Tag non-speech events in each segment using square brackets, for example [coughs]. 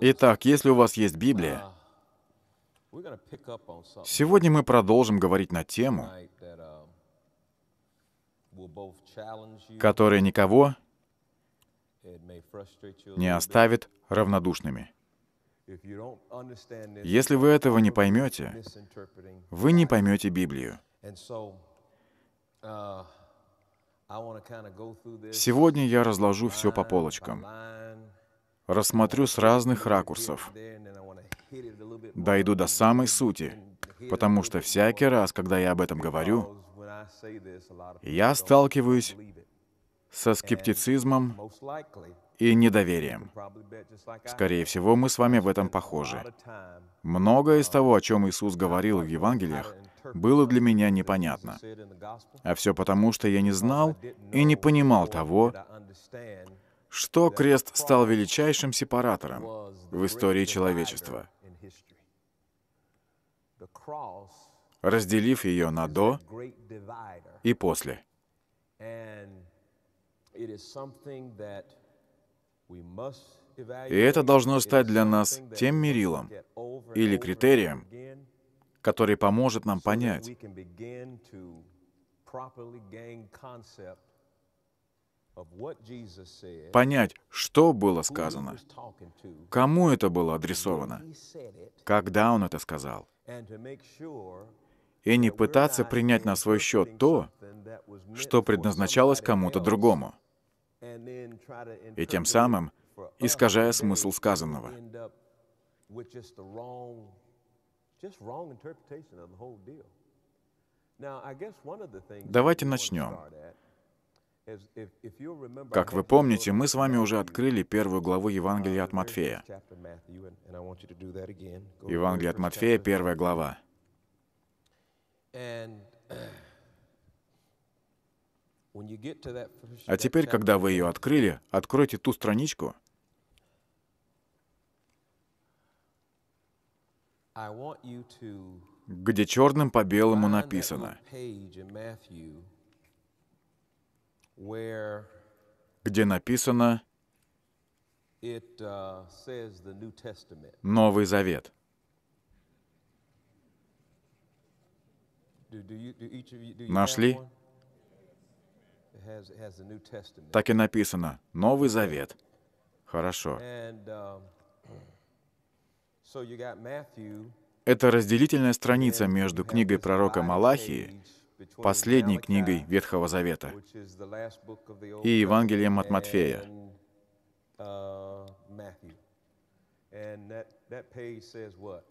Итак, если у вас есть Библия, сегодня мы продолжим говорить на тему, которая никого не оставит равнодушными. Если вы этого не поймете, вы не поймете Библию. Сегодня я разложу все по полочкам рассмотрю с разных ракурсов. Дойду до самой сути, потому что всякий раз, когда я об этом говорю, я сталкиваюсь со скептицизмом и недоверием. Скорее всего, мы с вами в этом похожи. Многое из того, о чем Иисус говорил в Евангелиях, было для меня непонятно. А все потому, что я не знал и не понимал того, что крест стал величайшим сепаратором в истории человечества, разделив ее на «до» и «после». И это должно стать для нас тем мерилом или критерием, который поможет нам понять, понять, что было сказано, кому это было адресовано, когда он это сказал, и не пытаться принять на свой счет то, что предназначалось кому-то другому, и тем самым искажая смысл сказанного. Давайте начнем. Как вы помните, мы с вами уже открыли первую главу Евангелия от Матфея. Евангелие от Матфея, первая глава. А теперь, когда вы ее открыли, откройте ту страничку. где черным по белому написано где написано uh, Новый Завет. Нашли? Так и написано. Новый Завет. Хорошо. Um, [clears throat] Это разделительная страница между книгой пророка Малахии последней книгой Ветхого Завета и Евангелием от Матфея.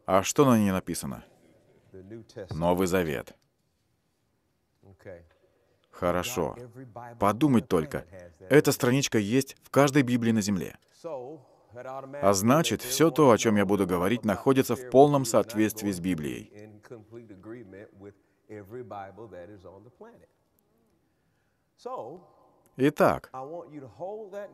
А что на ней написано? Новый Завет. Хорошо. Подумать только. Эта страничка есть в каждой Библии на Земле. А значит, все то, о чем я буду говорить, находится в полном соответствии с Библией every Bible that is on the planet. So, Итак,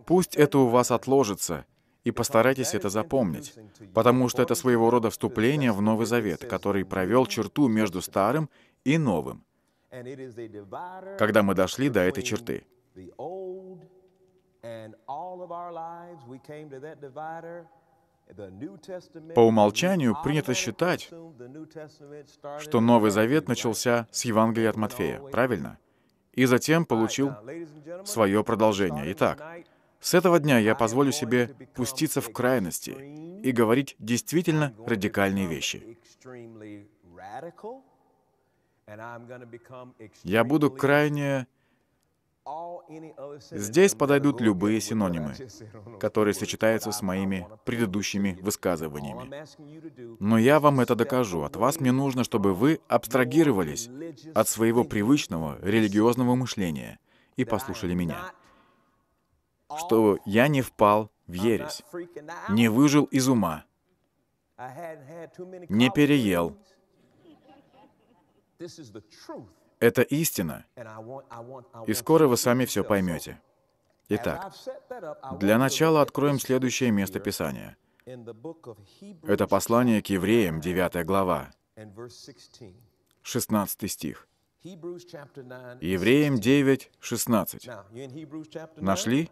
пусть это у вас отложится, и постарайтесь это запомнить, потому что это своего рода вступление в Новый Завет, который провел черту между Старым и Новым, когда мы дошли до этой черты. По умолчанию принято считать, что Новый Завет начался с Евангелия от Матфея, правильно? И затем получил uh, свое продолжение. Итак, с этого дня я позволю себе пуститься в крайности и говорить действительно радикальные вещи. Я буду крайне Здесь подойдут любые синонимы, которые сочетаются с моими предыдущими высказываниями. Но я вам это докажу. От вас мне нужно, чтобы вы абстрагировались от своего привычного религиозного мышления и послушали меня. Что я не впал в ересь, не выжил из ума, не переел. Это истина. И скоро вы сами все поймете. Итак, для начала откроем следующее место Писания. Это послание к евреям, 9 глава, 16 стих. Евреям 9, 16. Нашли?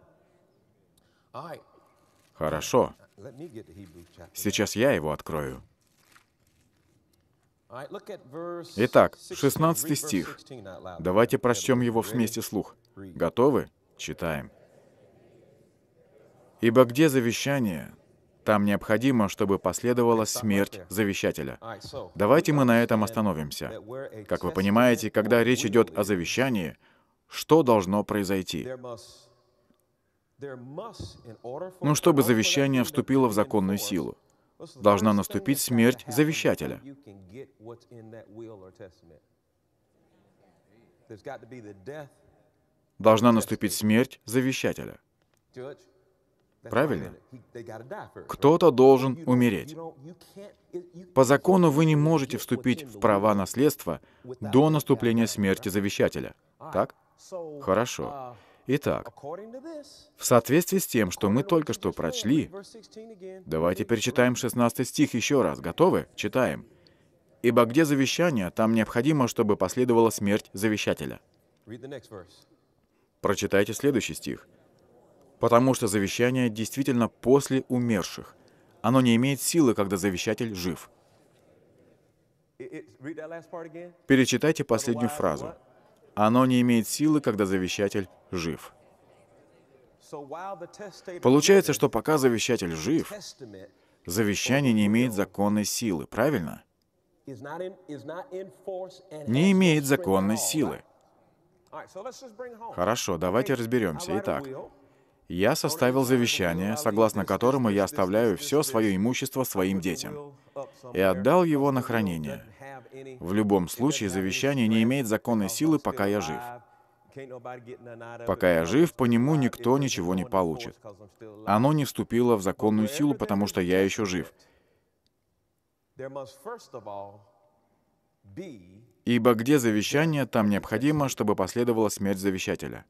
Хорошо. Сейчас я его открою. Итак, 16 стих. Давайте прочтем его вместе слух. Готовы? Читаем. «Ибо где завещание, там необходимо, чтобы последовала смерть завещателя. Давайте мы на этом остановимся. Как вы понимаете, когда речь идет о завещании, что должно произойти? Ну, чтобы завещание вступило в законную силу должна наступить смерть завещателя. Должна наступить смерть завещателя. Правильно? Кто-то должен умереть. По закону вы не можете вступить в права наследства до наступления смерти завещателя. Так? Хорошо. Итак, в соответствии с тем, что мы только что прочли, давайте перечитаем 16 стих еще раз. Готовы? Читаем. «Ибо где завещание, там необходимо, чтобы последовала смерть завещателя». Прочитайте следующий стих. «Потому что завещание действительно после умерших. Оно не имеет силы, когда завещатель жив». Перечитайте последнюю фразу. Оно не имеет силы, когда завещатель жив. Получается, что пока завещатель жив, завещание не имеет законной силы, правильно? Не имеет законной силы. Хорошо, давайте разберемся. Итак, я составил завещание, согласно которому я оставляю все свое имущество своим детям, и отдал его на хранение. В любом случае, завещание не имеет законной силы, пока я жив. Пока я жив, по нему никто ничего не получит. Оно не вступило в законную силу, потому что я еще жив. Ибо где завещание, там необходимо, чтобы последовала смерть завещателя.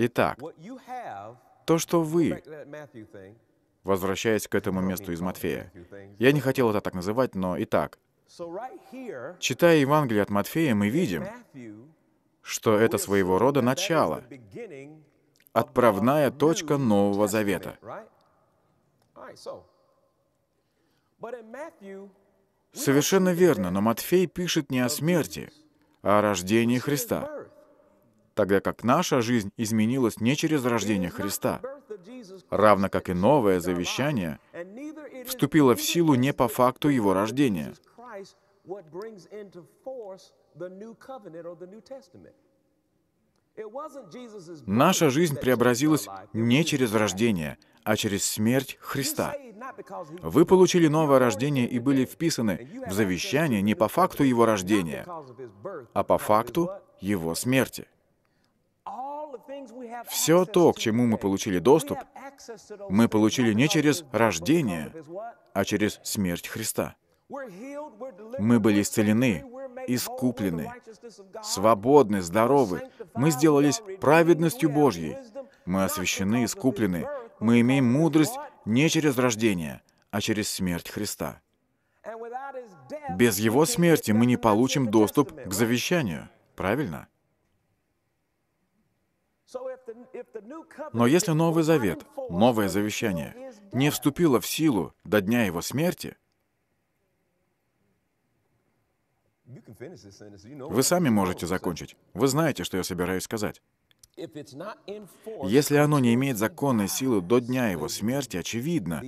Итак, то, что вы, возвращаясь к этому месту из Матфея, я не хотел это так называть, но итак, читая Евангелие от Матфея, мы видим, что это своего рода начало, отправная точка Нового Завета. Совершенно верно, но Матфей пишет не о смерти, а о рождении Христа тогда как наша жизнь изменилась не через рождение Христа, равно как и новое завещание вступило в силу не по факту его рождения. Наша жизнь преобразилась не через рождение, а через смерть Христа. Вы получили новое рождение и были вписаны в завещание не по факту его рождения, а по факту его смерти. Все то, к чему мы получили доступ, мы получили не через рождение, а через смерть Христа. Мы были исцелены, искуплены, свободны, здоровы. Мы сделались праведностью Божьей. Мы освящены, искуплены. Мы имеем мудрость не через рождение, а через смерть Христа. Без Его смерти мы не получим доступ к завещанию. Правильно? Но если Новый Завет, Новое Завещание не вступило в силу до дня его смерти, вы сами можете закончить. Вы знаете, что я собираюсь сказать. Если оно не имеет законной силы до дня его смерти, очевидно,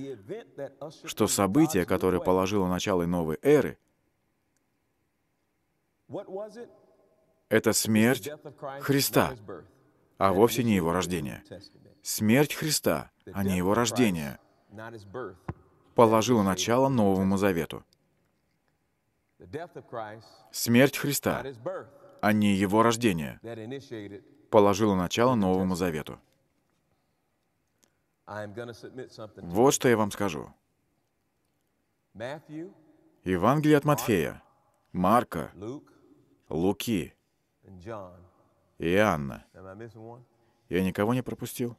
что событие, которое положило начало новой эры, это смерть Христа а вовсе не его рождение. Смерть Христа, а не его рождение, положила начало Новому Завету. Смерть Христа, а не его рождение, положила начало Новому Завету. Вот что я вам скажу. Евангелие от Матфея, Марка, Луки и Анна. Я никого не пропустил?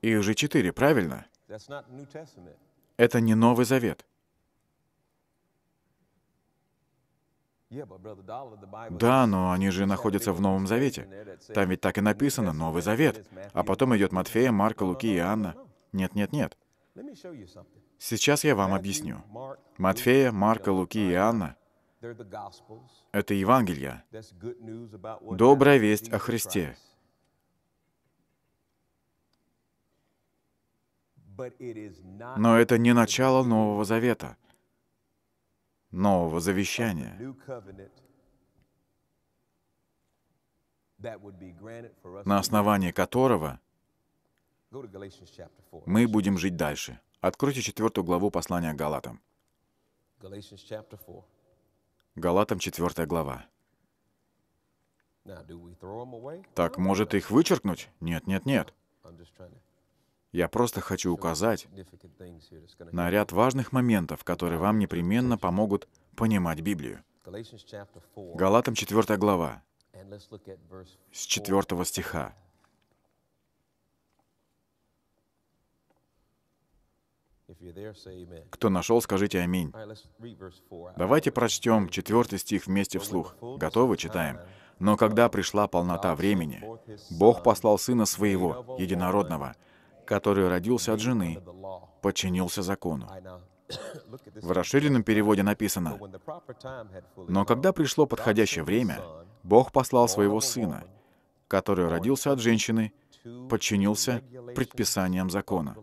Их же четыре, правильно? Это не Новый Завет. Да, но они же находятся в Новом Завете. Там ведь так и написано «Новый Завет», а потом идет Матфея, Марка, Луки и Анна. Нет, нет, нет. Сейчас я вам объясню. Матфея, Марка, Луки и Анна. Это Евангелие, добрая весть о Христе. Но это не начало Нового Завета, Нового Завещания, на основании которого мы будем жить дальше. Откройте четвертую главу послания к Галатам. Галатам 4 глава. Так, может, их вычеркнуть? Нет, нет, нет. Я просто хочу указать на ряд важных моментов, которые вам непременно помогут понимать Библию. Галатам 4 глава, с 4 стиха. Кто нашел, скажите «Аминь». Давайте прочтем четвертый стих вместе вслух. Готовы? Читаем. «Но когда пришла полнота времени, Бог послал Сына Своего, Единородного, который родился от жены, подчинился закону». [coughs] В расширенном переводе написано, «Но когда пришло подходящее время, Бог послал Своего Сына, который родился от женщины, подчинился предписаниям закона».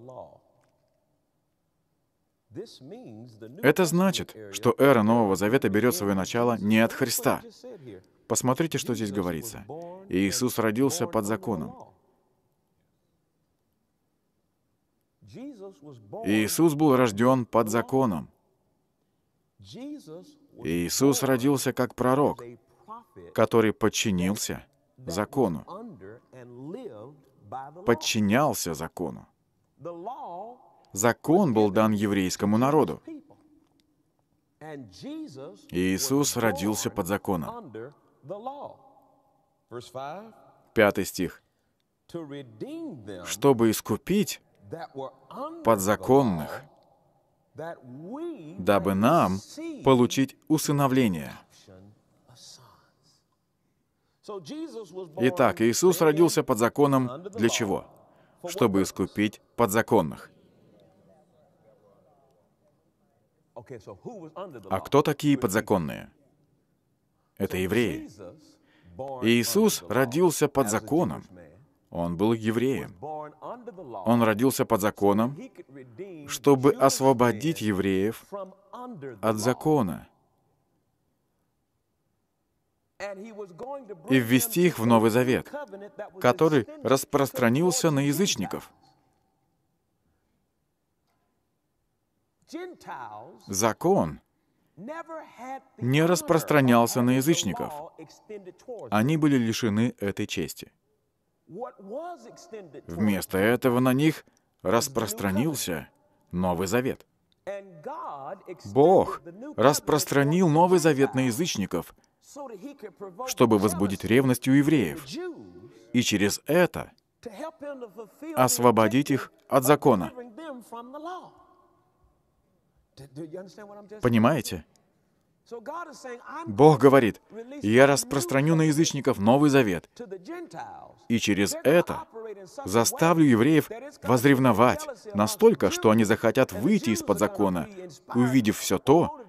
Это значит, что эра Нового Завета берет свое начало не от Христа. Посмотрите, что здесь говорится. Иисус родился под законом. Иисус был рожден под законом. Иисус родился как пророк, который подчинился закону, подчинялся закону. Закон был дан еврейскому народу. Иисус родился под законом. Пятый стих. Чтобы искупить подзаконных, дабы нам получить усыновление. Итак, Иисус родился под законом для чего? Чтобы искупить подзаконных. А кто такие подзаконные? Это евреи. Иисус родился под законом. Он был евреем. Он родился под законом, чтобы освободить евреев от закона и ввести их в Новый Завет, который распространился на язычников — закон не распространялся на язычников. Они были лишены этой чести. Вместо этого на них распространился Новый Завет. Бог распространил Новый Завет на язычников, чтобы возбудить ревность у евреев, и через это освободить их от закона. Понимаете? Бог говорит, «Я распространю на язычников Новый Завет, и через это заставлю евреев возревновать настолько, что они захотят выйти из-под закона, увидев все то,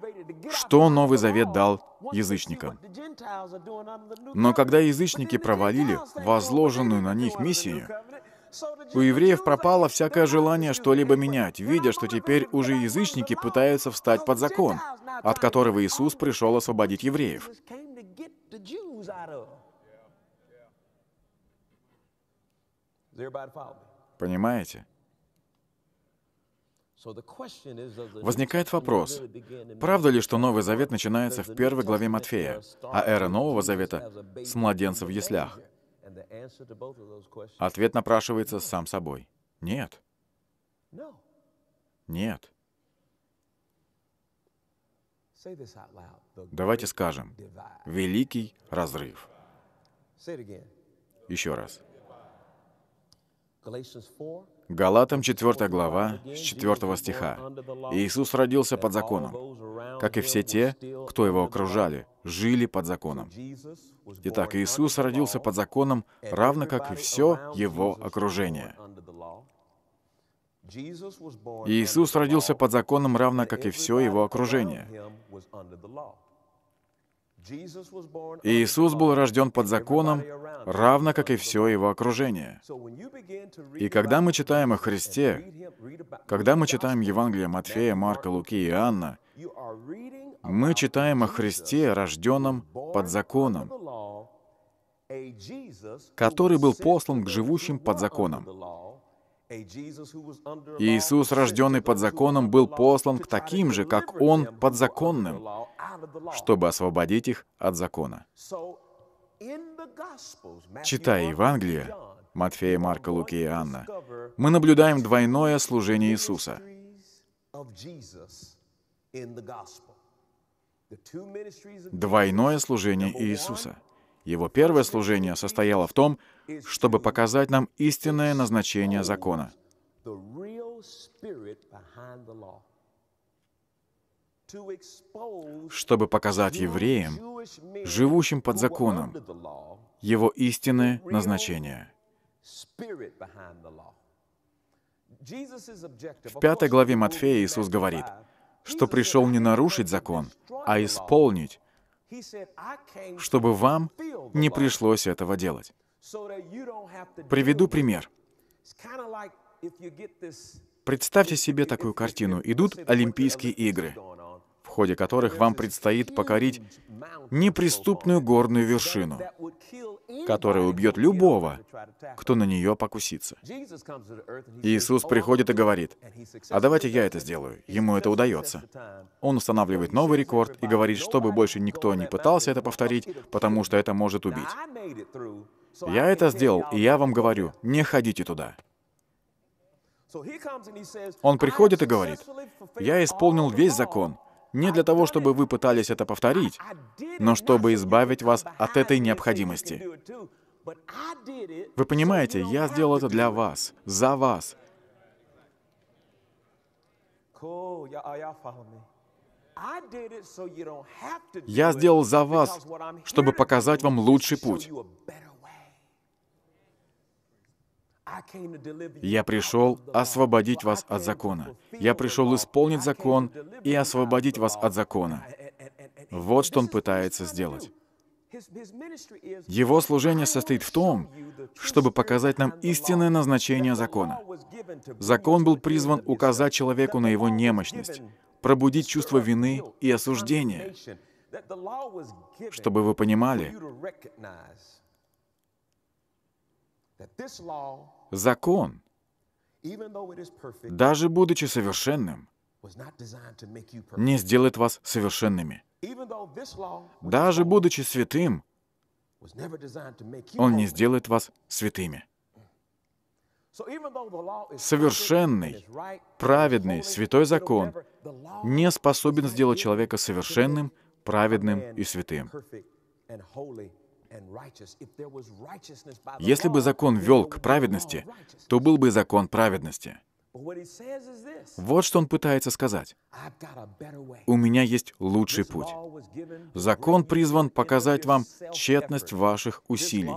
что Новый Завет дал язычникам. Но когда язычники провалили oh, возложенную на них миссию, у евреев пропало всякое желание что-либо менять, видя, что теперь уже язычники пытаются встать под закон, от которого Иисус пришел освободить евреев. Понимаете? Возникает вопрос, правда ли, что Новый Завет начинается в первой главе Матфея, а эра Нового Завета — с младенца в яслях? Ответ напрашивается сам собой. Нет. Нет. Давайте скажем, великий разрыв. Еще раз. Галатам 4 глава, с 4 стиха. «Иисус родился под законом, как и все те, кто его окружали, жили под законом. Итак, Иисус родился под законом, равно как и все его окружение. Иисус родился под законом, равно как и все его окружение. Иисус был рожден под законом, равно как и все его окружение. И когда мы читаем о Христе, когда мы читаем Евангелие Матфея, Марка, Луки и Анна, мы читаем о Христе, рожденном под законом, который был послан к живущим под законом. Иисус, рожденный под законом, был послан к таким же, как Он, подзаконным, чтобы освободить их от закона. Читая Евангелие, Матфея, Марка, Луки и Анна, мы наблюдаем двойное служение Иисуса. Двойное служение Иисуса. Его первое служение состояло в том, чтобы показать нам истинное назначение закона. Чтобы показать евреям, живущим под законом, его истинное назначение. В пятой главе Матфея Иисус говорит, что пришел не нарушить закон, а исполнить, чтобы вам не пришлось этого делать. Приведу пример. Представьте себе такую картину. Идут Олимпийские игры, в ходе которых вам предстоит покорить неприступную горную вершину, которая убьет любого, кто на нее покусится. Иисус приходит и говорит, «А давайте я это сделаю». Ему это удается. Он устанавливает новый рекорд и говорит, чтобы больше никто не пытался это повторить, потому что это может убить. «Я это сделал, и я вам говорю, не ходите туда». Он приходит и говорит, «Я исполнил весь закон, не для того, чтобы вы пытались это повторить, но чтобы избавить вас от этой необходимости. Вы понимаете, я сделал это для вас, за вас. Я сделал за вас, чтобы показать вам лучший путь. Я пришел освободить вас от закона. Я пришел исполнить закон и освободить вас от закона. Вот что он пытается сделать. Его служение состоит в том, чтобы показать нам истинное назначение закона. Закон был призван указать человеку на его немощность, пробудить чувство вины и осуждения. Чтобы вы понимали, Закон, даже будучи совершенным, не сделает вас совершенными. Даже будучи святым, он не сделает вас святыми. Совершенный, праведный, святой закон не способен сделать человека совершенным, праведным и святым. Если бы закон вел к праведности, то был бы закон праведности. Вот что он пытается сказать. У меня есть лучший путь. Закон призван показать вам тщетность ваших усилий,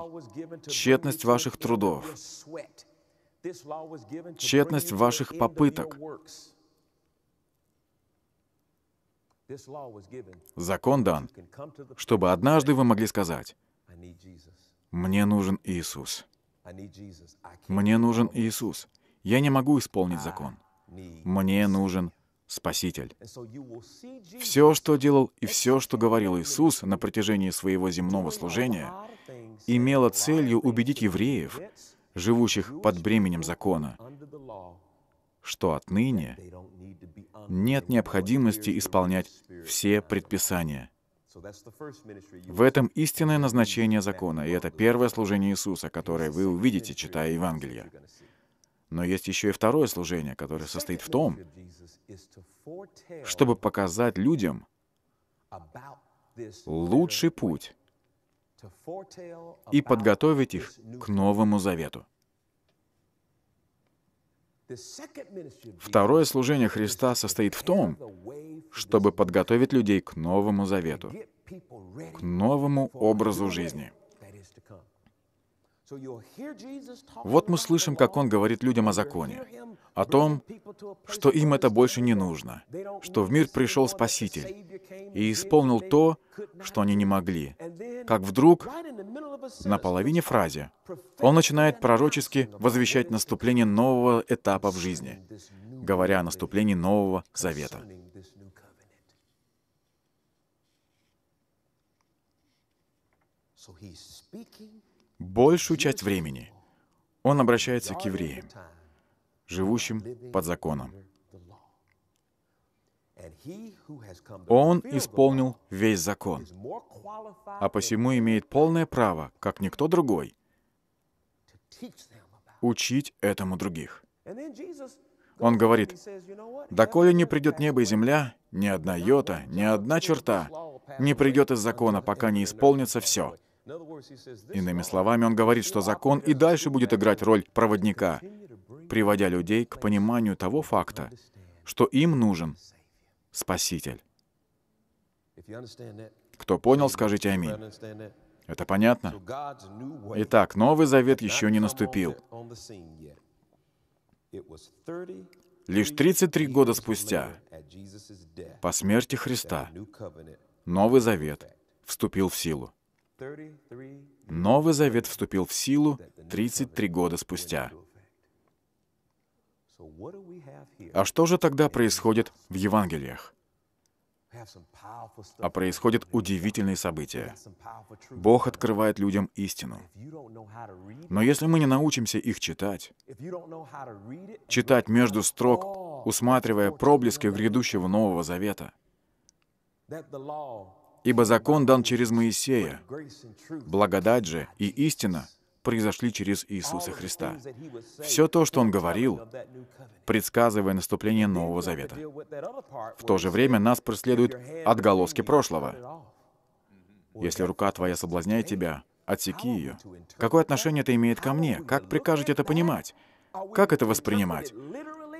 тщетность ваших трудов, тщетность ваших попыток. Закон дан, чтобы однажды вы могли сказать, мне нужен Иисус. Мне нужен Иисус. Я не могу исполнить закон. Мне нужен Спаситель. Все, что делал и все, что говорил Иисус на протяжении своего земного служения, имело целью убедить евреев, живущих под бременем закона, что отныне нет необходимости исполнять все предписания — в этом истинное назначение закона, и это первое служение Иисуса, которое вы увидите, читая Евангелие. Но есть еще и второе служение, которое состоит в том, чтобы показать людям лучший путь и подготовить их к Новому Завету. Второе служение Христа состоит в том, чтобы подготовить людей к Новому Завету, к новому образу жизни. Вот мы слышим, как он говорит людям о законе, о том, что им это больше не нужно, что в мир пришел Спаситель и исполнил то, что они не могли. Как вдруг, на половине фразе, он начинает пророчески возвещать наступление нового этапа в жизни, говоря о наступлении Нового Завета. So Большую часть времени он обращается к евреям, живущим под законом. Он исполнил весь закон, а посему имеет полное право, как никто другой, учить этому других. Он говорит, «Доколе не придет небо и земля, ни одна йота, ни одна черта не придет из закона, пока не исполнится все, Иными словами, он говорит, что закон и дальше будет играть роль проводника, приводя людей к пониманию того факта, что им нужен Спаситель. Кто понял, скажите аминь. Это понятно? Итак, Новый Завет еще не наступил. Лишь 33 года спустя, по смерти Христа, Новый Завет вступил в силу. Новый Завет вступил в силу 33 года спустя. А что же тогда происходит в Евангелиях? А происходят удивительные события. Бог открывает людям истину. Но если мы не научимся их читать, читать между строк, усматривая проблески грядущего Нового Завета, Ибо закон дан через Моисея. Благодать же и истина произошли через Иисуса Христа. Все то, что Он говорил, предсказывая наступление Нового Завета. В то же время нас преследуют отголоски прошлого. Если рука твоя соблазняет тебя, отсеки ее. Какое отношение это имеет ко мне? Как прикажете это понимать? Как это воспринимать?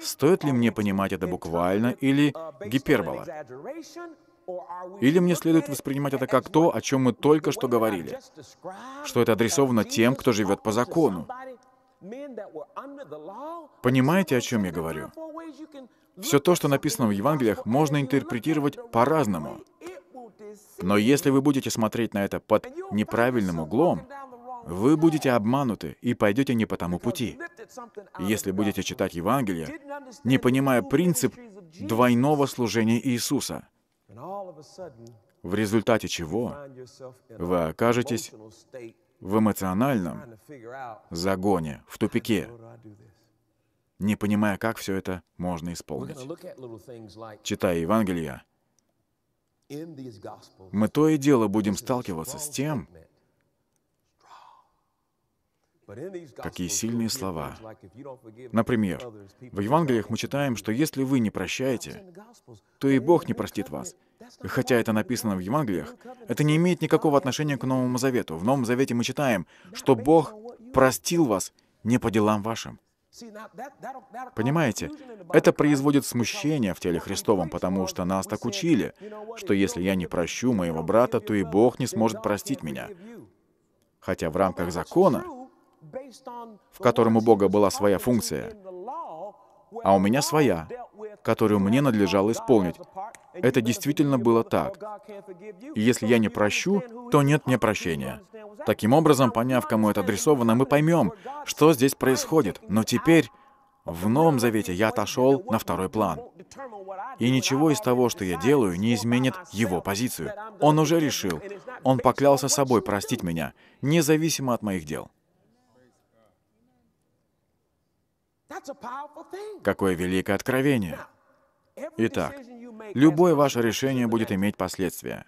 Стоит ли мне понимать это буквально или гипербола? Или мне следует воспринимать это как то, о чем мы только что говорили, что это адресовано тем, кто живет по закону. Понимаете, о чем я говорю? Все то, что написано в Евангелиях, можно интерпретировать по-разному. Но если вы будете смотреть на это под неправильным углом, вы будете обмануты и пойдете не по тому пути. Если будете читать Евангелие, не понимая принцип двойного служения Иисуса — в результате чего вы окажетесь в эмоциональном загоне, в тупике, не понимая, как все это можно исполнить. Читая Евангелие, мы то и дело будем сталкиваться с тем, Какие сильные слова. Например, в Евангелиях мы читаем, что если вы не прощаете, то и Бог не простит вас. И хотя это написано в Евангелиях, это не имеет никакого отношения к Новому Завету. В Новом Завете мы читаем, что Бог простил вас не по делам вашим. Понимаете, это производит смущение в теле Христовом, потому что нас так учили, что если я не прощу моего брата, то и Бог не сможет простить меня. Хотя в рамках закона в котором у Бога была своя функция, а у меня своя, которую мне надлежало исполнить. Это действительно было так. И если я не прощу, то нет мне прощения. Таким образом, поняв, кому это адресовано, мы поймем, что здесь происходит. Но теперь в Новом Завете я отошел на второй план. И ничего из того, что я делаю, не изменит его позицию. Он уже решил. Он поклялся собой простить меня, независимо от моих дел. Какое великое откровение! Итак, любое ваше решение будет иметь последствия.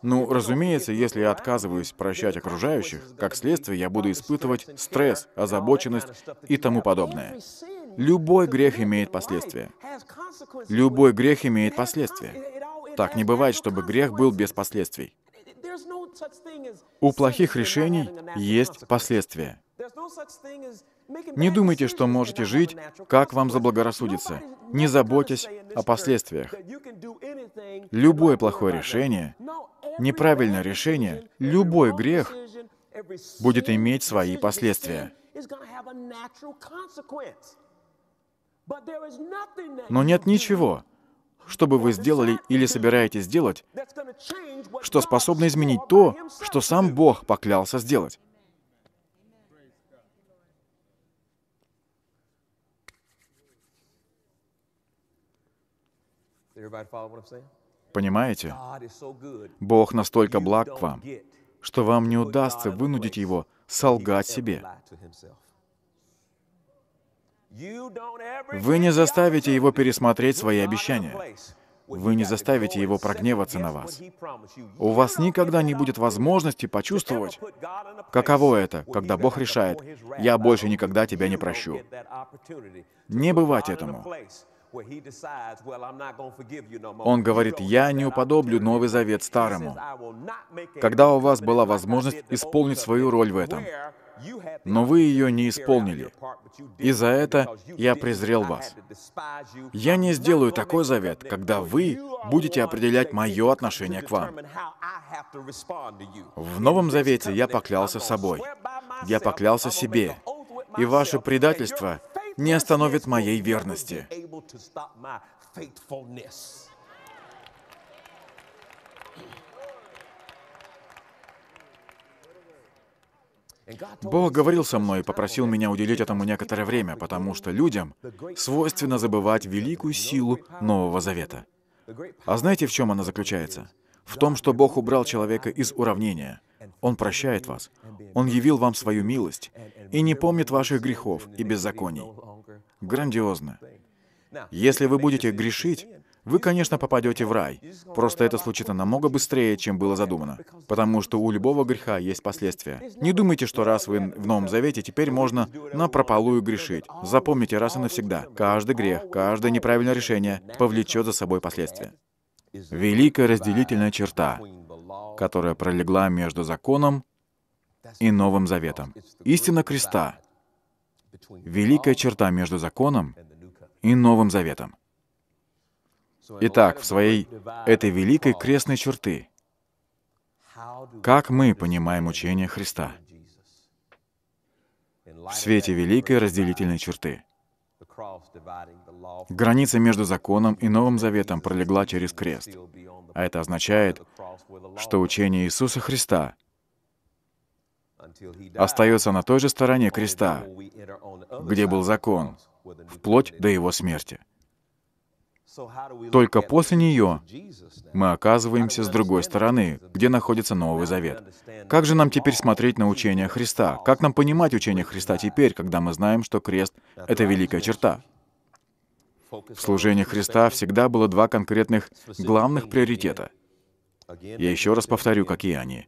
Ну, разумеется, если я отказываюсь прощать окружающих, как следствие я буду испытывать стресс, озабоченность и тому подобное. Любой грех имеет последствия. Любой грех имеет последствия. Так не бывает, чтобы грех был без последствий. У плохих решений есть последствия. Не думайте, что можете жить, как вам заблагорассудится, не заботьтесь о последствиях. Любое плохое решение, неправильное решение, любой грех будет иметь свои последствия. Но нет ничего, что бы вы сделали или собираетесь сделать, что способно изменить то, что сам Бог поклялся сделать. Понимаете? Бог настолько благ к вам, что вам не удастся вынудить Его солгать себе. Вы не заставите Его пересмотреть свои обещания. Вы не заставите Его прогневаться на вас. У вас никогда не будет возможности почувствовать, каково это, когда Бог решает, «Я больше никогда тебя не прощу». Не бывать этому. Он говорит, «Я не уподоблю Новый Завет Старому». Когда у вас была возможность исполнить свою роль в этом, но вы ее не исполнили, и за это я презрел вас. Я не сделаю такой завет, когда вы будете определять мое отношение к вам. В Новом Завете я поклялся собой, я поклялся себе, и ваше предательство не остановит моей верности. Бог говорил со мной и попросил меня уделить этому некоторое время, потому что людям свойственно забывать великую силу Нового Завета. А знаете, в чем она заключается? В том, что Бог убрал человека из уравнения. Он прощает вас. Он явил вам свою милость и не помнит ваших грехов и беззаконий грандиозно. Если вы будете грешить, вы, конечно, попадете в рай. Просто это случится намного быстрее, чем было задумано. Потому что у любого греха есть последствия. Не думайте, что раз вы в Новом Завете, теперь можно на прополую грешить. Запомните раз и навсегда. Каждый грех, каждое неправильное решение повлечет за собой последствия. Великая разделительная черта, которая пролегла между законом и Новым Заветом. Истина креста великая черта между законом и Новым Заветом. Итак, в своей этой великой крестной черты, как мы понимаем учение Христа в свете великой разделительной черты. Граница между законом и Новым Заветом пролегла через крест, а это означает, что учение Иисуса Христа — остается на той же стороне креста, где был закон, вплоть до его смерти. Только после нее мы оказываемся с другой стороны, где находится Новый Завет. Как же нам теперь смотреть на учение Христа? Как нам понимать учение Христа теперь, когда мы знаем, что крест — это великая черта? В служении Христа всегда было два конкретных главных приоритета — я еще раз повторю, какие они.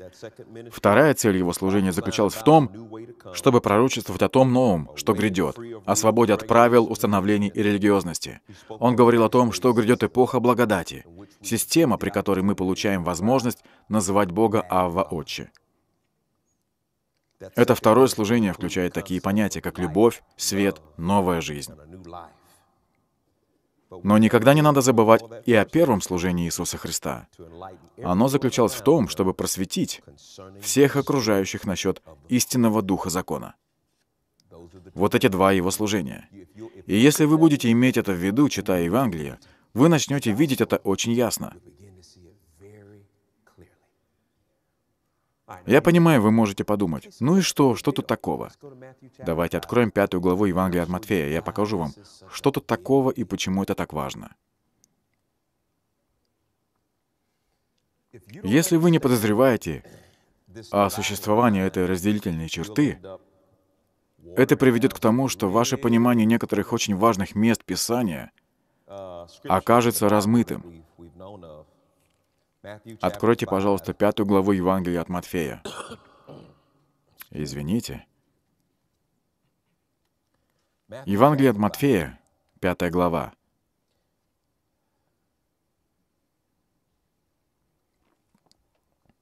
Вторая цель его служения заключалась в том, чтобы пророчествовать о том новом, что грядет, о свободе от правил, установлений и религиозности. Он говорил о том, что грядет эпоха благодати, система, при которой мы получаем возможность называть Бога Авва Отче. Это второе служение включает такие понятия, как любовь, свет, новая жизнь. Но никогда не надо забывать и о первом служении Иисуса Христа. Оно заключалось в том, чтобы просветить всех окружающих насчет истинного духа закона. Вот эти два его служения. И если вы будете иметь это в виду, читая Евангелие, вы начнете видеть это очень ясно. Я понимаю, вы можете подумать, ну и что, что тут такого? Давайте откроем пятую главу Евангелия от Матфея, и я покажу вам, что тут такого и почему это так важно. Если вы не подозреваете о существовании этой разделительной черты, это приведет к тому, что ваше понимание некоторых очень важных мест Писания окажется размытым. Откройте, пожалуйста, пятую главу Евангелия от Матфея. Извините. Евангелие от Матфея, пятая глава.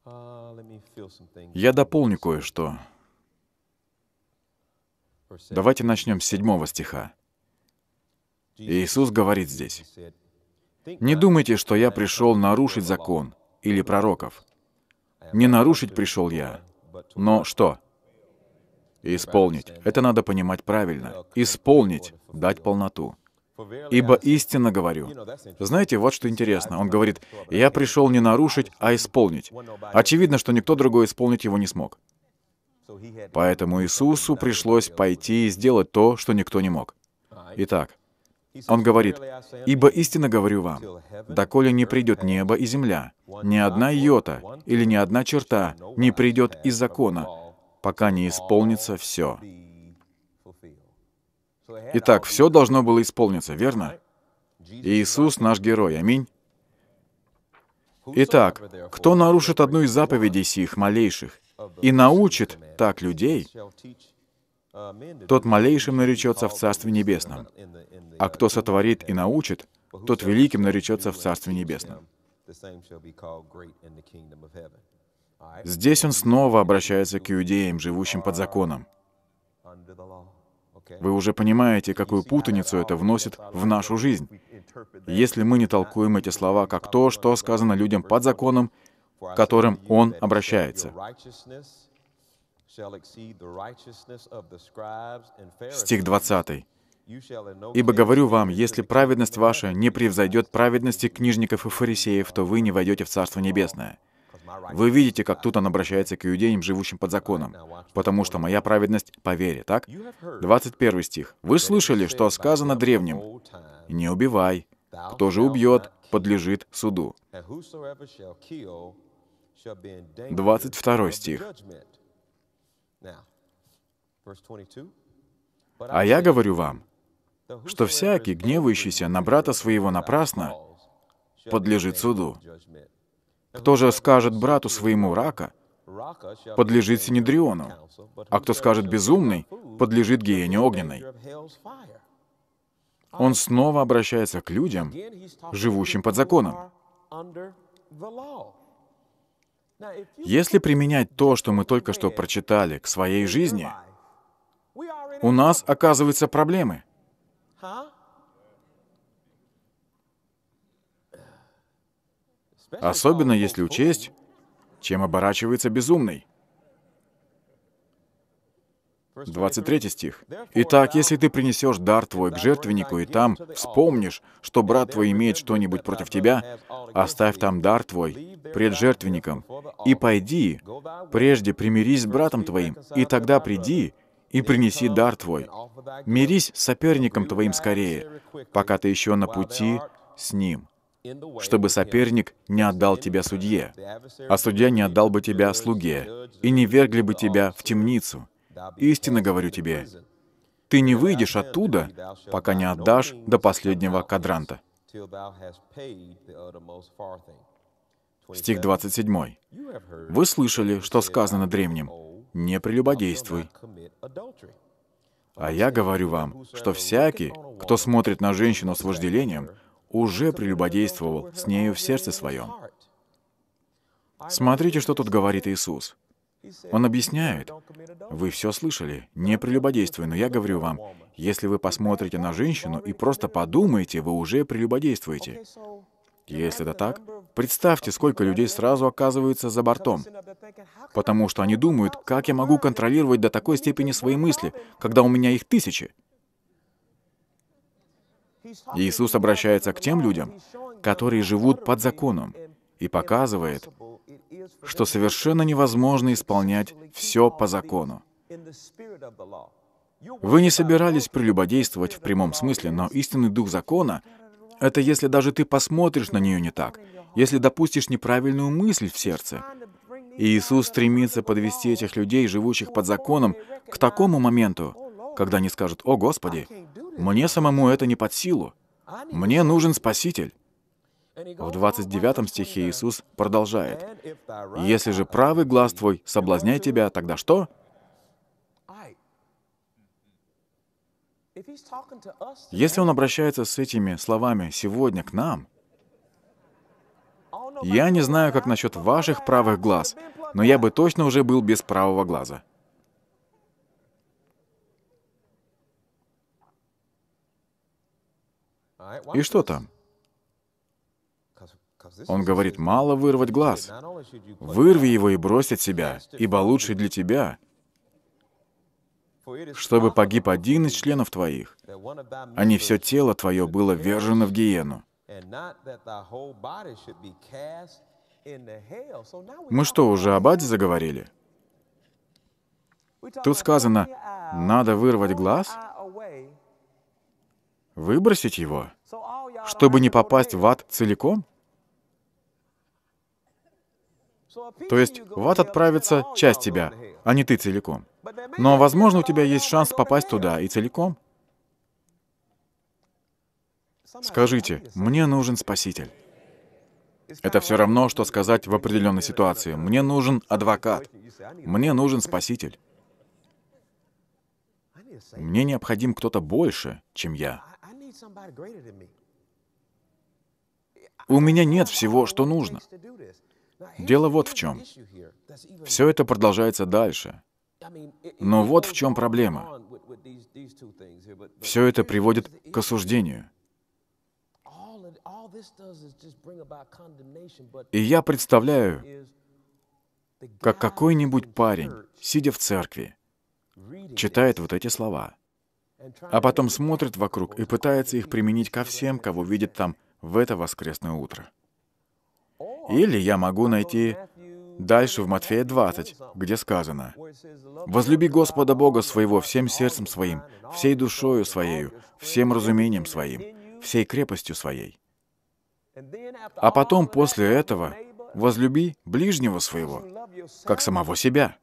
Uh, Я дополню кое-что. Давайте начнем с седьмого стиха. Иисус говорит здесь, не думайте, что я пришел нарушить закон или пророков. Не нарушить пришел я, но что? Исполнить. Это надо понимать правильно. Исполнить, дать полноту. Ибо истинно говорю. Знаете, вот что интересно. Он говорит, я пришел не нарушить, а исполнить. Очевидно, что никто другой исполнить его не смог. Поэтому Иисусу пришлось пойти и сделать то, что никто не мог. Итак, он говорит, «Ибо истинно говорю вам, доколе не придет небо и земля, ни одна йота или ни одна черта не придет из закона, пока не исполнится все». Итак, все должно было исполниться, верно? Иисус наш герой, аминь. Итак, кто нарушит одну из заповедей сих малейших и научит так людей, тот малейшим наречется в Царстве Небесном. А кто сотворит и научит, тот великим наречется в Царстве Небесном. Здесь он снова обращается к иудеям, живущим под законом. Вы уже понимаете, какую путаницу это вносит в нашу жизнь. Если мы не толкуем эти слова как то, что сказано людям под законом, к которым он обращается. Стих 20. «Ибо говорю вам, если праведность ваша не превзойдет праведности книжников и фарисеев, то вы не войдете в Царство Небесное». Вы видите, как тут он обращается к иудеям, живущим под законом, потому что моя праведность по вере, так? 21 стих. «Вы слышали, что сказано древним, не убивай, кто же убьет, подлежит суду». 22 стих. А я говорю вам, что всякий, гневающийся на брата своего напрасно, подлежит суду. Кто же скажет брату своему рака, подлежит Синедриону, а кто скажет безумный, подлежит гиене огненной. Он снова обращается к людям, живущим под законом. Если применять то, что мы только что прочитали, к своей жизни, у нас оказываются проблемы. Особенно если учесть, чем оборачивается безумный. 23 стих. «Итак, если ты принесешь дар твой к жертвеннику, и там вспомнишь, что брат твой имеет что-нибудь против тебя, оставь там дар твой пред жертвенником, и пойди, прежде примирись с братом твоим, и тогда приди и принеси дар твой. Мирись с соперником твоим скорее, пока ты еще на пути с ним» чтобы соперник не отдал тебя судье, а судья не отдал бы тебя слуге, и не вергли бы тебя в темницу, Истинно говорю тебе, ты не выйдешь оттуда, пока не отдашь до последнего кадранта. Стих 27. «Вы слышали, что сказано древним, не прелюбодействуй. А я говорю вам, что всякий, кто смотрит на женщину с вожделением, уже прелюбодействовал с нею в сердце своем». Смотрите, что тут говорит Иисус. Он объясняет, вы все слышали, не прелюбодействуй, но я говорю вам, если вы посмотрите на женщину и просто подумаете, вы уже прелюбодействуете. Если это так, представьте, сколько людей сразу оказываются за бортом, потому что они думают, как я могу контролировать до такой степени свои мысли, когда у меня их тысячи. Иисус обращается к тем людям, которые живут под законом, и показывает, что совершенно невозможно исполнять все по закону. Вы не собирались прелюбодействовать в прямом смысле, но истинный дух закона — это если даже ты посмотришь на нее не так, если допустишь неправильную мысль в сердце. И Иисус стремится подвести этих людей, живущих под законом, к такому моменту, когда они скажут, «О, Господи, мне самому это не под силу. Мне нужен Спаситель. В 29 стихе Иисус продолжает, «Если же правый глаз твой соблазняет тебя, тогда что?» Если Он обращается с этими словами сегодня к нам, я не знаю, как насчет ваших правых глаз, но я бы точно уже был без правого глаза. И что там? Он говорит, мало вырвать глаз. Вырви его и брось от себя, ибо лучше для тебя, чтобы погиб один из членов твоих, а не все тело твое было ввержено в гиену. Мы что, уже об Аде заговорили? Тут сказано, надо вырвать глаз, выбросить его, чтобы не попасть в ад целиком? То есть в ад отправится часть тебя, а не ты целиком. Но, возможно, у тебя есть шанс попасть туда и целиком. Скажите, мне нужен Спаситель. Это все равно, что сказать в определенной ситуации. Мне нужен адвокат. Мне нужен Спаситель. Мне необходим кто-то больше, чем я. У меня нет всего, что нужно. Дело вот в чем. Все это продолжается дальше. Но вот в чем проблема. Все это приводит к осуждению. И я представляю, как какой-нибудь парень, сидя в церкви, читает вот эти слова, а потом смотрит вокруг и пытается их применить ко всем, кого видит там в это воскресное утро. Или я могу найти дальше в Матфея 20, где сказано, «Возлюби Господа Бога своего всем сердцем своим, всей душою своею, всем разумением своим, всей крепостью своей». А потом, после этого, возлюби ближнего своего, как самого себя.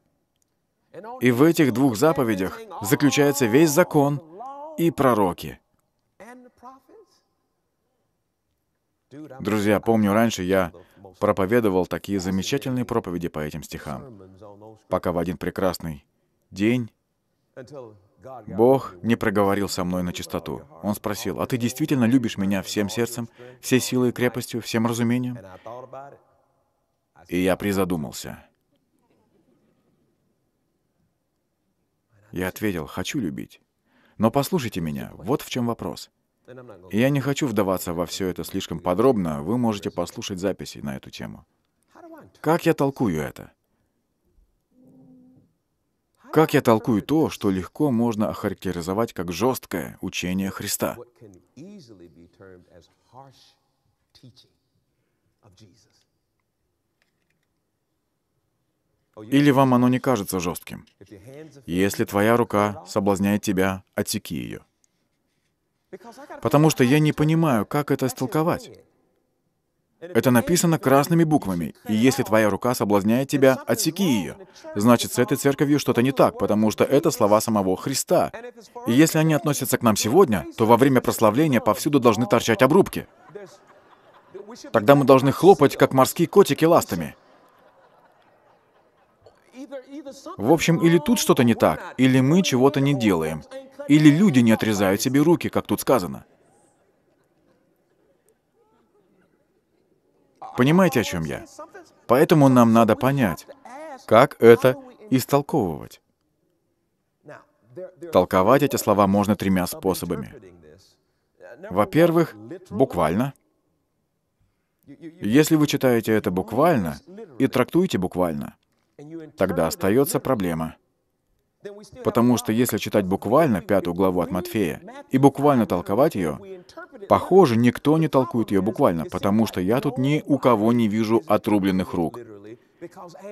И в этих двух заповедях заключается весь закон и пророки. Друзья, помню, раньше я проповедовал такие замечательные проповеди по этим стихам, пока в один прекрасный день Бог не проговорил со мной на чистоту. Он спросил, «А ты действительно любишь меня всем сердцем, всей силой и крепостью, всем разумением?» И я призадумался. Я ответил, «Хочу любить». Но послушайте меня, вот в чем вопрос. Я не хочу вдаваться во все это слишком подробно, вы можете послушать записи на эту тему. Как я толкую это? Как я толкую то, что легко можно охарактеризовать как жесткое учение Христа? Oh, Или вам оно не кажется жестким? Если твоя рука соблазняет тебя, отсеки ее. Потому что я не понимаю, как это истолковать. Это написано красными буквами. И если твоя рука соблазняет тебя, отсеки ее. Значит, с этой церковью что-то не так, потому что это слова самого Христа. И если они относятся к нам сегодня, то во время прославления повсюду должны торчать обрубки. Тогда мы должны хлопать, как морские котики, ластами. В общем, или тут что-то не так, или мы чего-то не делаем. Или люди не отрезают себе руки, как тут сказано. Понимаете, о чем я? Поэтому нам надо понять, как это истолковывать. Толковать эти слова можно тремя способами. Во-первых, буквально. Если вы читаете это буквально и трактуете буквально, тогда остается проблема — Потому что если читать буквально пятую главу от Матфея и буквально толковать ее, похоже, никто не толкует ее буквально, потому что я тут ни у кого не вижу отрубленных рук.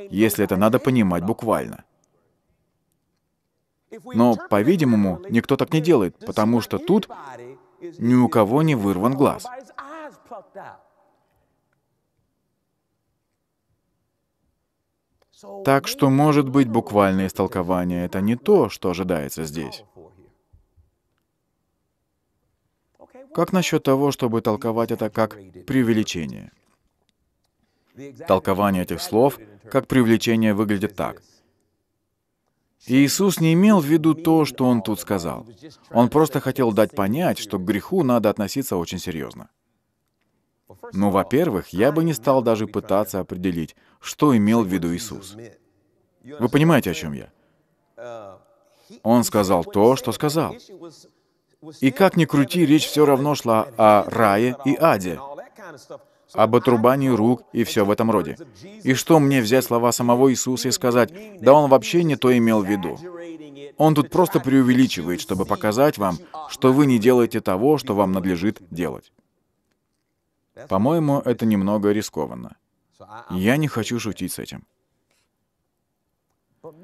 Если это надо понимать буквально. Но, по-видимому, никто так не делает, потому что тут ни у кого не вырван глаз. Так что, может быть, буквальное истолкование — это не то, что ожидается здесь. Как насчет того, чтобы толковать это как преувеличение? Толкование этих слов как преувеличение выглядит так. Иисус не имел в виду то, что он тут сказал. Он просто хотел дать понять, что к греху надо относиться очень серьезно. Но, во-первых, я бы не стал даже пытаться определить, что имел в виду Иисус. Вы понимаете, о чем я? Он сказал то, что сказал. И как ни крути, речь все равно шла о рае и аде, об отрубании рук и все в этом роде. И что мне взять слова самого Иисуса и сказать, да он вообще не то имел в виду? Он тут просто преувеличивает, чтобы показать вам, что вы не делаете того, что вам надлежит делать. По-моему, это немного рискованно. Я не хочу шутить с этим.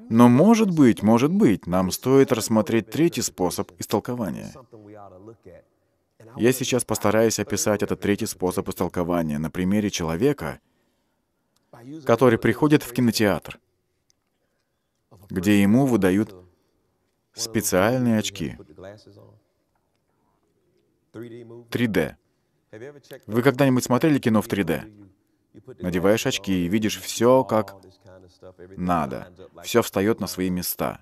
Но может быть, может быть, нам стоит рассмотреть третий способ истолкования. Я сейчас постараюсь описать этот третий способ истолкования на примере человека, который приходит в кинотеатр, где ему выдают специальные очки 3D. Вы когда-нибудь смотрели кино в 3D? Надеваешь очки и видишь все как надо. Все встает на свои места.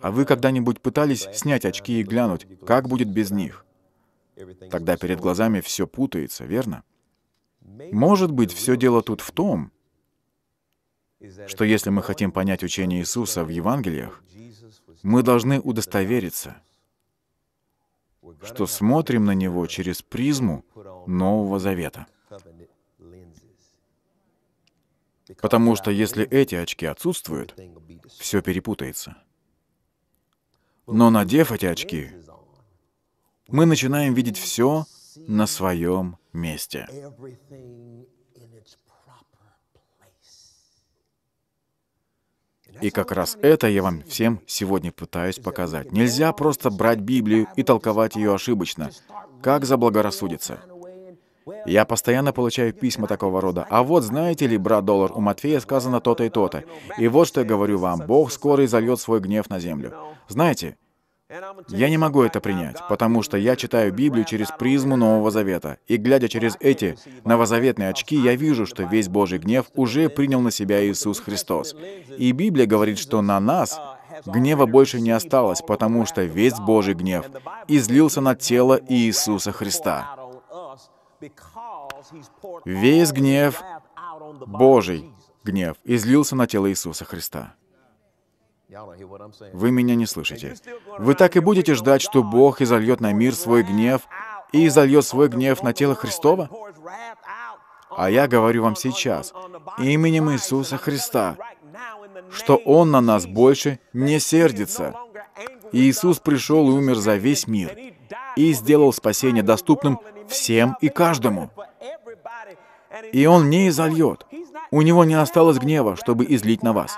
А вы когда-нибудь пытались снять очки и глянуть, как будет без них? Тогда перед глазами все путается, верно? Может быть, все дело тут в том, что если мы хотим понять учение Иисуса в Евангелиях, мы должны удостовериться — что смотрим на него через призму Нового Завета. Потому что если эти очки отсутствуют, все перепутается. Но надев эти очки, мы начинаем видеть все на своем месте. И как раз это я вам всем сегодня пытаюсь показать. Нельзя просто брать Библию и толковать ее ошибочно, как заблагорассудится. Я постоянно получаю письма такого рода. А вот знаете ли, брат Доллар, у Матфея сказано то-то и то-то. И вот что я говорю вам, Бог скоро изольет свой гнев на землю. Знаете, я не могу это принять, потому что я читаю Библию через призму Нового Завета, и глядя через эти новозаветные очки, я вижу, что весь Божий гнев уже принял на себя Иисус Христос. И Библия говорит, что на нас гнева больше не осталось, потому что весь Божий гнев излился на тело Иисуса Христа. Весь гнев Божий гнев излился на тело Иисуса Христа. Вы меня не слышите. Вы так и будете ждать, что Бог изольет на мир свой гнев и изольет свой гнев на тело Христова? А я говорю вам сейчас, именем Иисуса Христа, что Он на нас больше не сердится. Иисус пришел и умер за весь мир, и сделал спасение доступным всем и каждому. И Он не изольет. У Него не осталось гнева, чтобы излить на вас.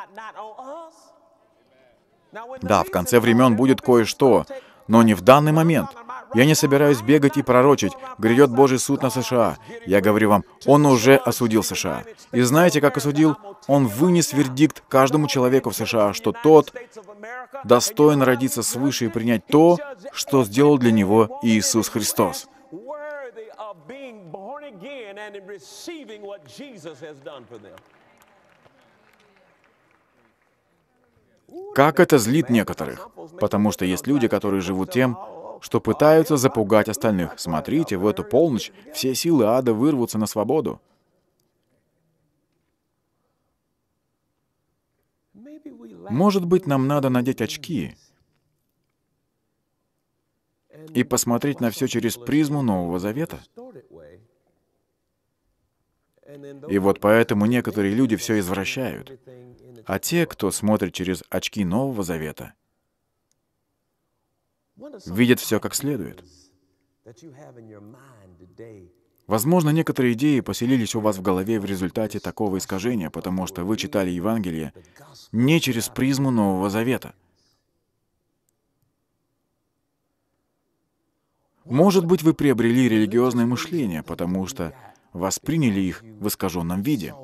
Да, в конце времен будет кое-что, но не в данный момент. Я не собираюсь бегать и пророчить. Грядет Божий суд на США. Я говорю вам, он уже осудил США. И знаете, как осудил? Он вынес вердикт каждому человеку в США, что тот достоин родиться свыше и принять то, что сделал для него Иисус Христос. Как это злит некоторых. Потому что есть люди, которые живут тем, что пытаются запугать остальных. Смотрите, в эту полночь все силы ада вырвутся на свободу. Может быть, нам надо надеть очки и посмотреть на все через призму Нового Завета. И вот поэтому некоторые люди все извращают а те, кто смотрит через очки Нового Завета, видят все как следует. Возможно, некоторые идеи поселились у вас в голове в результате такого искажения, потому что вы читали Евангелие не через призму Нового Завета. Может быть, вы приобрели религиозное мышление, потому что восприняли их в искаженном виде.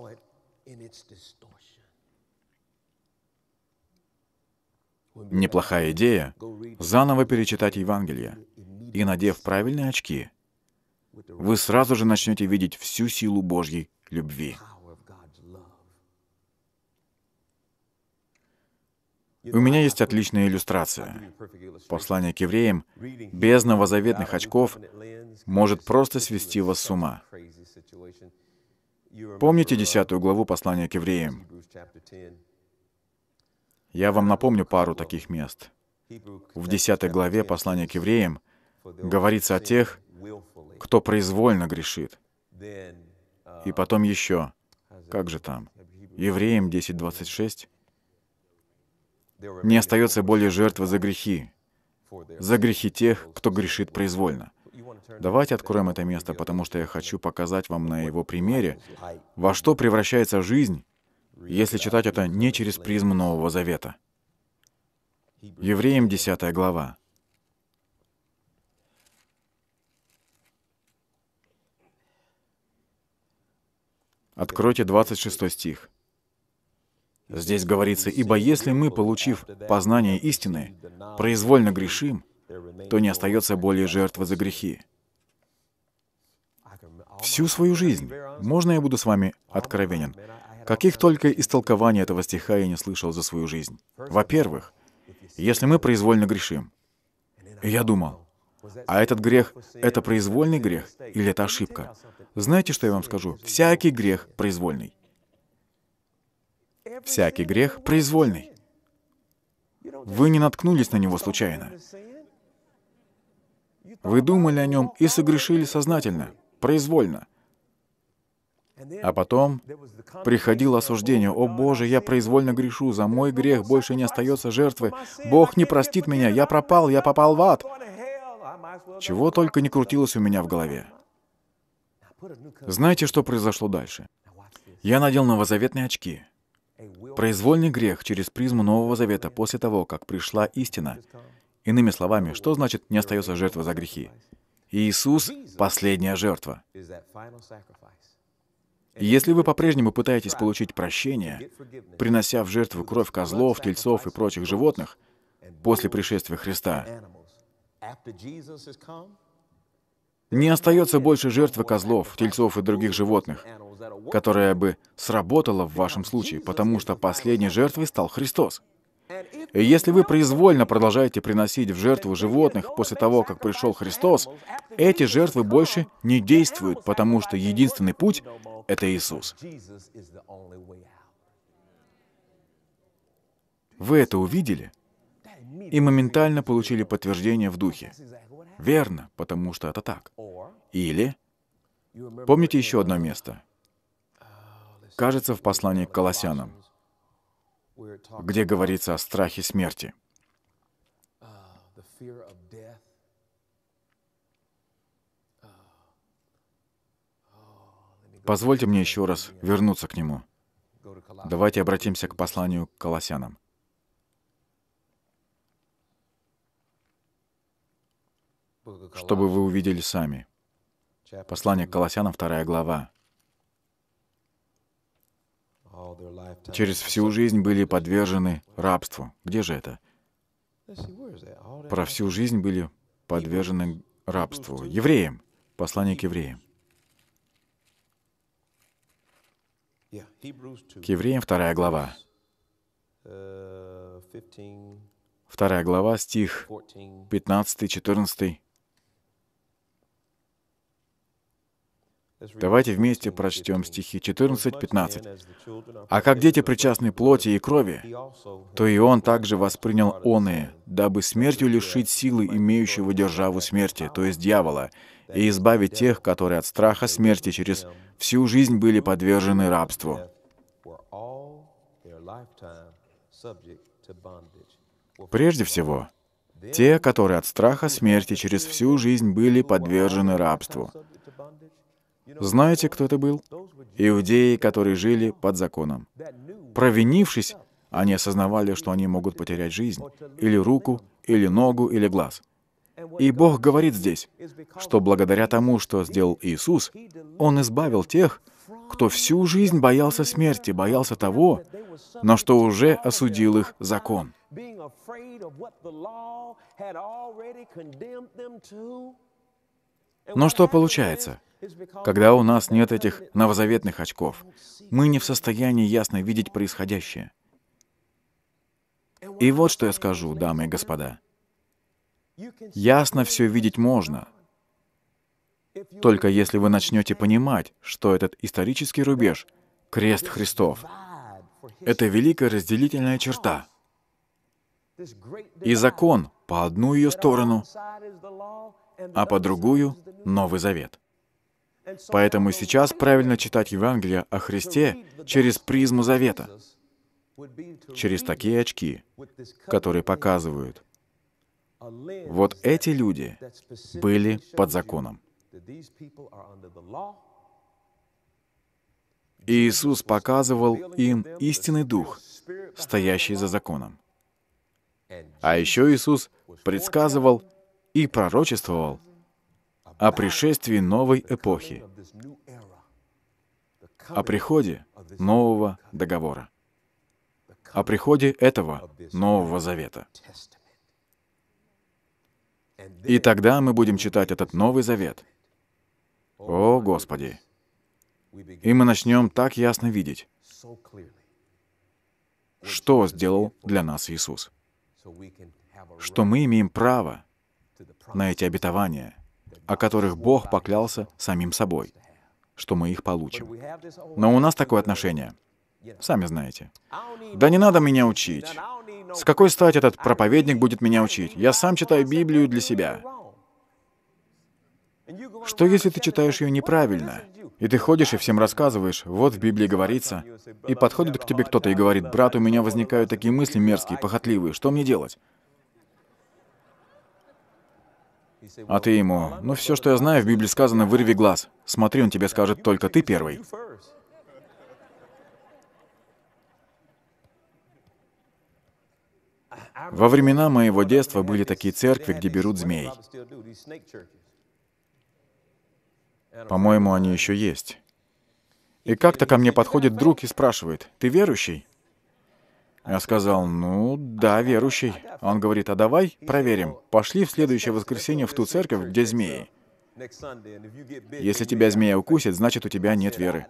неплохая идея заново перечитать Евангелие, и, надев правильные очки, вы сразу же начнете видеть всю силу Божьей любви. У меня есть отличная иллюстрация. Послание к евреям без новозаветных очков может просто свести вас с ума. Помните десятую главу послания к евреям? Я вам напомню пару таких мест. В 10 главе послания к евреям говорится о тех, кто произвольно грешит. И потом еще, как же там, евреям 10.26, не остается более жертвы за грехи, за грехи тех, кто грешит произвольно. Давайте откроем это место, потому что я хочу показать вам на его примере, во что превращается жизнь, если читать это не через призму Нового Завета. Евреям 10 глава. Откройте 26 стих. Здесь говорится, «Ибо если мы, получив познание истины, произвольно грешим, то не остается более жертвы за грехи». Всю свою жизнь, можно я буду с вами откровенен, Каких только истолкований этого стиха я не слышал за свою жизнь. Во-первых, если мы произвольно грешим. И я думал, а этот грех — это произвольный грех или это ошибка? Знаете, что я вам скажу? Всякий грех произвольный. Всякий грех произвольный. Вы не наткнулись на него случайно. Вы думали о нем и согрешили сознательно, произвольно — а потом приходило осуждение. «О Боже, я произвольно грешу, за мой грех больше не остается жертвы. Бог не простит меня, я пропал, я попал в ад». Чего только не крутилось у меня в голове. Знаете, что произошло дальше? Я надел новозаветные очки. Произвольный грех через призму Нового Завета после того, как пришла истина. Иными словами, что значит «не остается жертва за грехи»? Иисус — последняя жертва. Если вы по-прежнему пытаетесь получить прощение, принося в жертву кровь козлов, тельцов и прочих животных, после пришествия Христа, не остается больше жертвы козлов, тельцов и других животных, которая бы сработала в вашем случае, потому что последней жертвой стал Христос. И если вы произвольно продолжаете приносить в жертву животных после того, как пришел Христос, эти жертвы больше не действуют, потому что единственный путь — это Иисус. Вы это увидели и моментально получили подтверждение в духе. Верно, потому что это так. Или... Помните еще одно место? Oh, Кажется, в послании к Колоссянам, где говорится о страхе смерти. Позвольте мне еще раз вернуться к нему. Давайте обратимся к посланию к Колоссянам. Чтобы вы увидели сами. Послание к Колоссянам, вторая глава. Через всю жизнь были подвержены рабству. Где же это? Про всю жизнь были подвержены рабству. Евреям. Послание к евреям. К евреям 2 глава. 2 глава, стих 15-14. Давайте вместе прочтем стихи 14-15. «А как дети причастны плоти и крови, то и он также воспринял оные, дабы смертью лишить силы имеющего державу смерти, то есть дьявола, и избавить тех, которые от страха смерти через всю жизнь были подвержены рабству. Прежде всего, те, которые от страха смерти через всю жизнь были подвержены рабству. Знаете, кто это был? Иудеи, которые жили под законом. Провинившись, они осознавали, что они могут потерять жизнь, или руку, или ногу, или глаз — и Бог говорит здесь, что благодаря тому, что сделал Иисус, Он избавил тех, кто всю жизнь боялся смерти, боялся того, на что уже осудил их закон. Но что получается? Когда у нас нет этих новозаветных очков, мы не в состоянии ясно видеть происходящее. И вот что я скажу, дамы и господа. Ясно все видеть можно. Только если вы начнете понимать, что этот исторический рубеж — крест Христов. Это великая разделительная черта. И закон по одну ее сторону, а по другую — Новый Завет. Поэтому сейчас правильно читать Евангелие о Христе через призму Завета, через такие очки, которые показывают — вот эти люди были под законом. Иисус показывал им истинный дух, стоящий за законом. А еще Иисус предсказывал и пророчествовал о пришествии новой эпохи, о приходе нового договора, о приходе этого нового завета. И тогда мы будем читать этот Новый Завет. О, Господи! И мы начнем так ясно видеть, что сделал для нас Иисус. Что мы имеем право на эти обетования, о которых Бог поклялся самим собой, что мы их получим. Но у нас такое отношение. Сами знаете. Да не надо меня учить. С какой стати этот проповедник будет меня учить? Я сам читаю Библию для себя. Что если ты читаешь ее неправильно? И ты ходишь и всем рассказываешь, вот в Библии говорится, и подходит к тебе кто-то и говорит, брат, у меня возникают такие мысли мерзкие, похотливые, что мне делать? А ты ему, ну все, что я знаю, в Библии сказано, вырви глаз. Смотри, он тебе скажет, только ты первый. Во времена моего детства были такие церкви, где берут змей. По-моему, они еще есть. И как-то ко мне подходит друг и спрашивает, «Ты верующий?» Я сказал, «Ну, да, верующий». Он говорит, «А давай проверим. Пошли в следующее воскресенье в ту церковь, где змеи». Если тебя змея укусит, значит у тебя нет веры.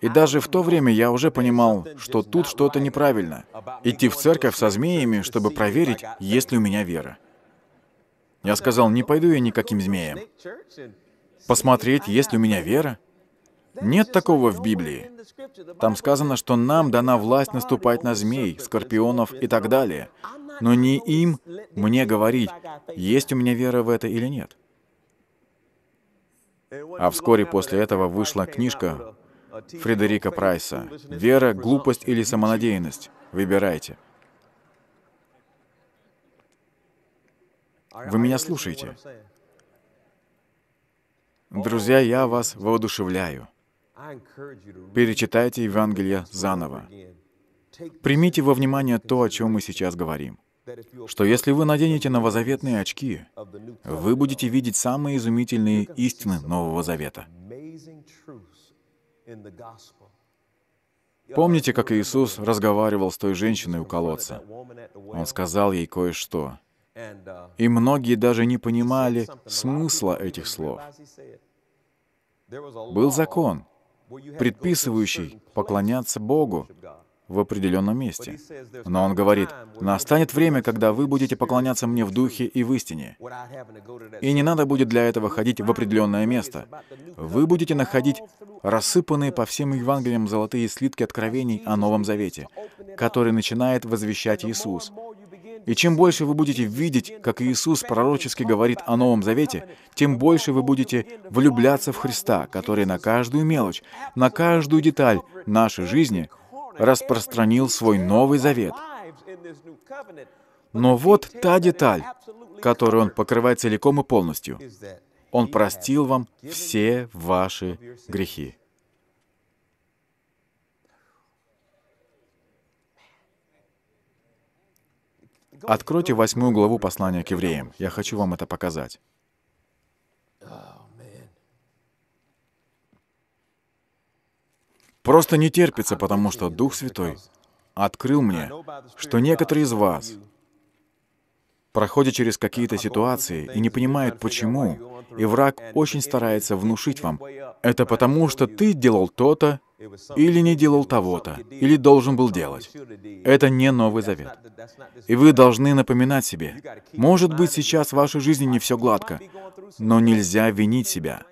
И даже в то время я уже понимал, что тут что-то неправильно. Идти в церковь со змеями, чтобы проверить, есть ли у меня вера. Я сказал, не пойду я никаким змеям. Посмотреть, есть ли у меня вера. Нет такого в Библии. Там сказано, что нам дана власть наступать на змей, скорпионов и так далее. Но не им мне говорить, есть у меня вера в это или нет. А вскоре после этого вышла книжка Фредерика Прайса «Вера, глупость или самонадеянность? Выбирайте». Вы меня слушаете? Друзья, я вас воодушевляю. Перечитайте Евангелие заново. Примите во внимание то, о чем мы сейчас говорим что если вы наденете новозаветные очки, вы будете видеть самые изумительные истины Нового Завета. Помните, как Иисус разговаривал с той женщиной у колодца? Он сказал ей кое-что. И многие даже не понимали смысла этих слов. Был закон, предписывающий поклоняться Богу, в определенном месте. Но он говорит, «Настанет время, когда вы будете поклоняться мне в духе и в истине, и не надо будет для этого ходить в определенное место. Вы будете находить рассыпанные по всем Евангелиям золотые слитки откровений о Новом Завете, который начинает возвещать Иисус. И чем больше вы будете видеть, как Иисус пророчески говорит о Новом Завете, тем больше вы будете влюбляться в Христа, который на каждую мелочь, на каждую деталь нашей жизни — распространил свой Новый Завет. Но вот та деталь, которую он покрывает целиком и полностью. Он простил вам все ваши грехи. Откройте восьмую главу послания к евреям. Я хочу вам это показать. Просто не терпится, потому что Дух Святой открыл мне, что некоторые из вас проходят через какие-то ситуации и не понимают, почему, и враг очень старается внушить вам, это потому, что ты делал то-то, или не делал того-то, или должен был делать. Это не Новый Завет. И вы должны напоминать себе, может быть, сейчас в вашей жизни не все гладко, но нельзя винить себя.